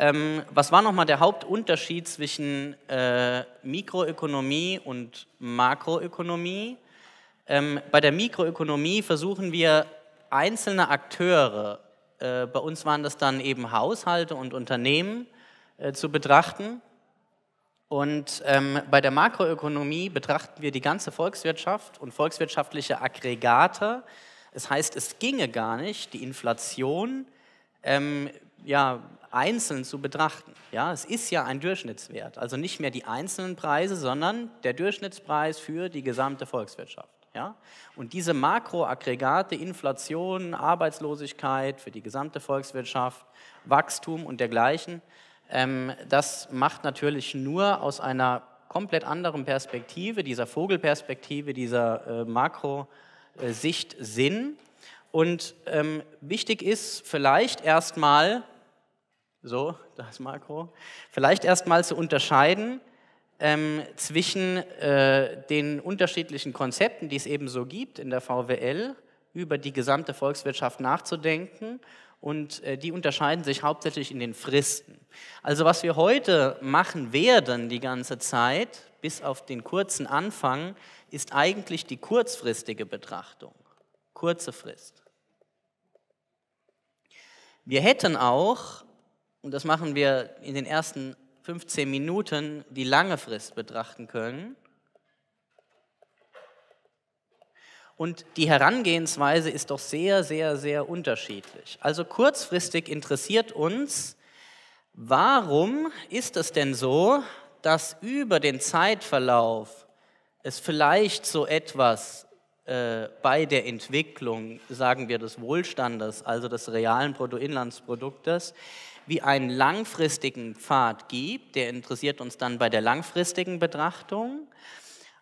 Ähm, was war nochmal der Hauptunterschied zwischen äh, Mikroökonomie und Makroökonomie? Ähm, bei der Mikroökonomie versuchen wir einzelne Akteure, äh, bei uns waren das dann eben Haushalte und Unternehmen, äh, zu betrachten. Und ähm, bei der Makroökonomie betrachten wir die ganze Volkswirtschaft und volkswirtschaftliche Aggregate. Das heißt, es ginge gar nicht, die Inflation ähm, ja, einzeln zu betrachten. Ja, es ist ja ein Durchschnittswert, also nicht mehr die einzelnen Preise, sondern der Durchschnittspreis für die gesamte Volkswirtschaft. Ja? Und diese Makroaggregate Inflation, Arbeitslosigkeit für die gesamte Volkswirtschaft, Wachstum und dergleichen, ähm, das macht natürlich nur aus einer komplett anderen Perspektive, dieser Vogelperspektive, dieser äh, Makrosicht äh, Sinn. Und ähm, wichtig ist vielleicht erstmal, so, das Makro. Vielleicht erstmal zu unterscheiden ähm, zwischen äh, den unterschiedlichen Konzepten, die es eben so gibt in der VWL, über die gesamte Volkswirtschaft nachzudenken. Und äh, die unterscheiden sich hauptsächlich in den Fristen. Also was wir heute machen werden die ganze Zeit, bis auf den kurzen Anfang, ist eigentlich die kurzfristige Betrachtung. Kurze Frist. Wir hätten auch und das machen wir in den ersten 15 Minuten, die lange Frist betrachten können. Und die Herangehensweise ist doch sehr, sehr, sehr unterschiedlich. Also kurzfristig interessiert uns, warum ist es denn so, dass über den Zeitverlauf es vielleicht so etwas äh, bei der Entwicklung, sagen wir, des Wohlstandes, also des realen Bruttoinlandsproduktes, wie einen langfristigen Pfad gibt, der interessiert uns dann bei der langfristigen Betrachtung.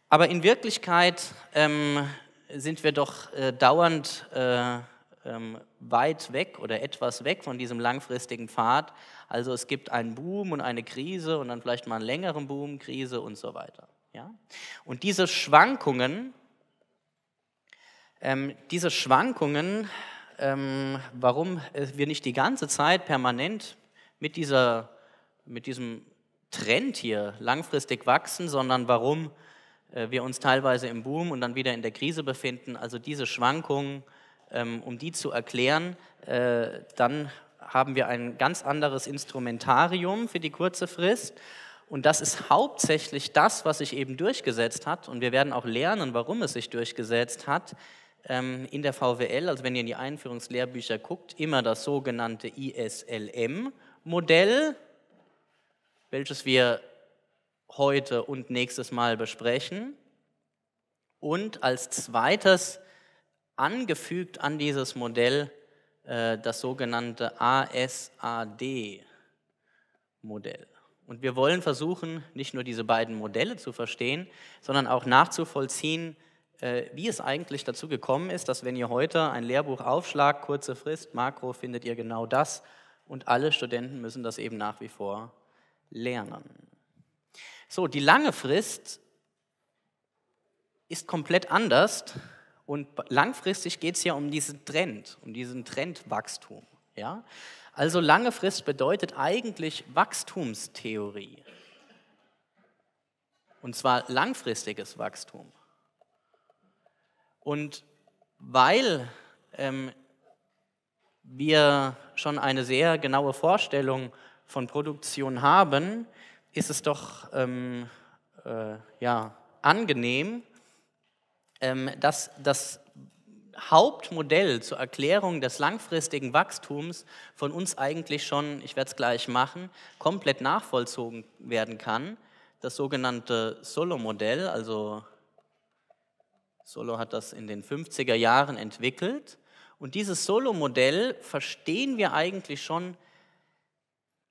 Aber in Wirklichkeit ähm, sind wir doch äh, dauernd äh, ähm, weit weg oder etwas weg von diesem langfristigen Pfad. Also es gibt einen Boom und eine Krise und dann vielleicht mal einen längeren Boom, Krise und so weiter. Ja? Und diese Schwankungen ähm, diese Schwankungen, ähm, warum äh, wir nicht die ganze Zeit permanent mit, dieser, mit diesem Trend hier langfristig wachsen, sondern warum äh, wir uns teilweise im Boom und dann wieder in der Krise befinden, also diese Schwankungen, ähm, um die zu erklären, äh, dann haben wir ein ganz anderes Instrumentarium für die kurze Frist. Und das ist hauptsächlich das, was sich eben durchgesetzt hat. Und wir werden auch lernen, warum es sich durchgesetzt hat, ähm, in der VWL, also wenn ihr in die Einführungslehrbücher guckt, immer das sogenannte ISLM-Modell, welches wir heute und nächstes Mal besprechen. Und als zweites angefügt an dieses Modell äh, das sogenannte ASAD-Modell. Und wir wollen versuchen, nicht nur diese beiden Modelle zu verstehen, sondern auch nachzuvollziehen, äh, wie es eigentlich dazu gekommen ist, dass wenn ihr heute ein Lehrbuch aufschlagt, kurze Frist, Makro, findet ihr genau das. Und alle Studenten müssen das eben nach wie vor lernen. So, die lange Frist ist komplett anders. Und langfristig geht es ja um diesen Trend, um diesen Trendwachstum. Ja? Also lange Frist bedeutet eigentlich Wachstumstheorie. Und zwar langfristiges Wachstum. Und weil ähm, wir schon eine sehr genaue Vorstellung von Produktion haben, ist es doch ähm, äh, ja, angenehm, ähm, dass das Hauptmodell zur Erklärung des langfristigen Wachstums von uns eigentlich schon, ich werde es gleich machen, komplett nachvollzogen werden kann. Das sogenannte Solo-Modell, also Solo hat das in den 50er Jahren entwickelt. Und dieses Solo-Modell verstehen wir eigentlich schon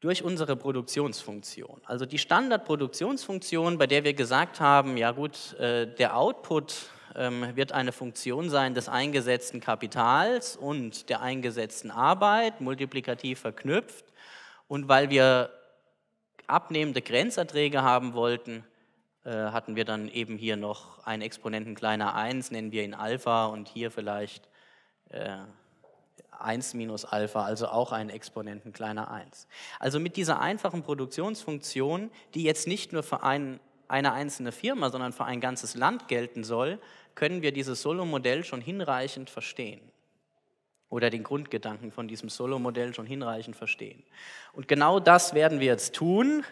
durch unsere Produktionsfunktion. Also die Standardproduktionsfunktion, bei der wir gesagt haben, ja gut, äh, der Output ähm, wird eine Funktion sein des eingesetzten Kapitals und der eingesetzten Arbeit, multiplikativ verknüpft. Und weil wir abnehmende Grenzerträge haben wollten, äh, hatten wir dann eben hier noch einen Exponenten kleiner 1, nennen wir ihn Alpha und hier vielleicht äh, 1 minus Alpha, also auch einen Exponenten kleiner 1. Also mit dieser einfachen Produktionsfunktion, die jetzt nicht nur für ein, eine einzelne Firma, sondern für ein ganzes Land gelten soll, können wir dieses Solo-Modell schon hinreichend verstehen. Oder den Grundgedanken von diesem Solo-Modell schon hinreichend verstehen. Und genau das werden wir jetzt tun.